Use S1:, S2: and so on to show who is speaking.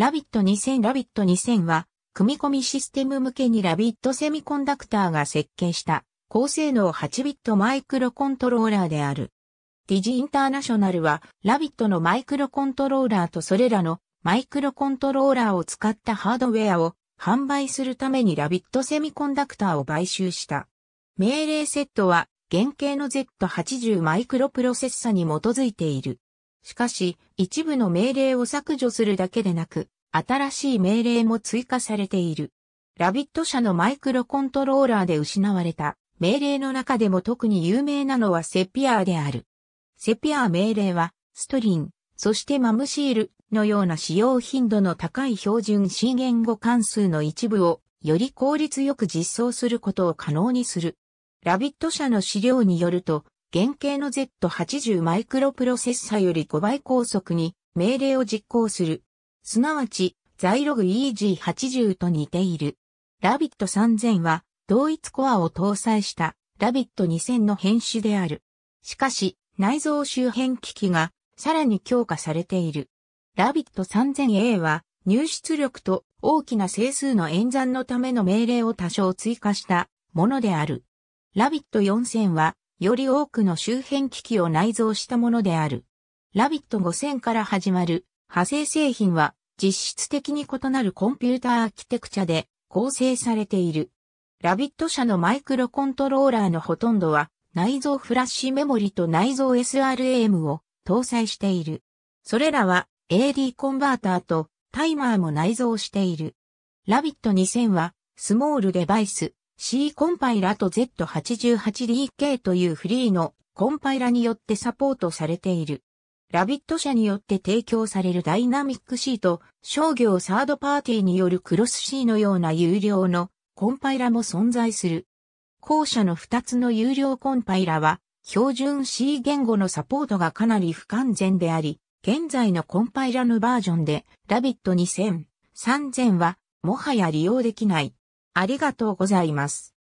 S1: ラビット2000ラビット2000は、組み込みシステム向けにラビットセミコンダクターが設計した高性能8ビットマイクロコントローラーである。ディジインターナショナルはラビットのマイクロコントローラーとそれらのマイクロコントローラーを使ったハードウェアを販売するためにラビットセミコンダクターを買収した。命令セットは原型の Z80 マイクロプロセッサに基づいている。しかし、一部の命令を削除するだけでなく、新しい命令も追加されている。ラビット社のマイクロコントローラーで失われた命令の中でも特に有名なのはセピアーである。セピアー命令は、ストリン、そしてマムシールのような使用頻度の高い標準 C 言語関数の一部をより効率よく実装することを可能にする。ラビット社の資料によると、原型の Z80 マイクロプロセッサより5倍高速に命令を実行する。すなわち、ザイログ EG80 と似ている。ラビット3000は同一コアを搭載したラビット2000の変種である。しかし、内蔵周辺機器がさらに強化されている。ラビット 3000A は入出力と大きな整数の演算のための命令を多少追加したものである。ラビット4000はより多くの周辺機器を内蔵したものである。ラビット5000から始まる派生製品は実質的に異なるコンピューターアーキテクチャで構成されている。ラビット社のマイクロコントローラーのほとんどは内蔵フラッシュメモリと内蔵 SRAM を搭載している。それらは AD コンバーターとタイマーも内蔵している。ラビット2000はスモールデバイス C コンパイラと Z88DK というフリーのコンパイラによってサポートされている。ラビット社によって提供されるダイナミック C と商業サードパーティーによるクロス C のような有料のコンパイラも存在する。後者の2つの有料コンパイラは標準 C 言語のサポートがかなり不完全であり、現在のコンパイラのバージョンでラビット2000、3000はもはや利用できない。ありがとうございます。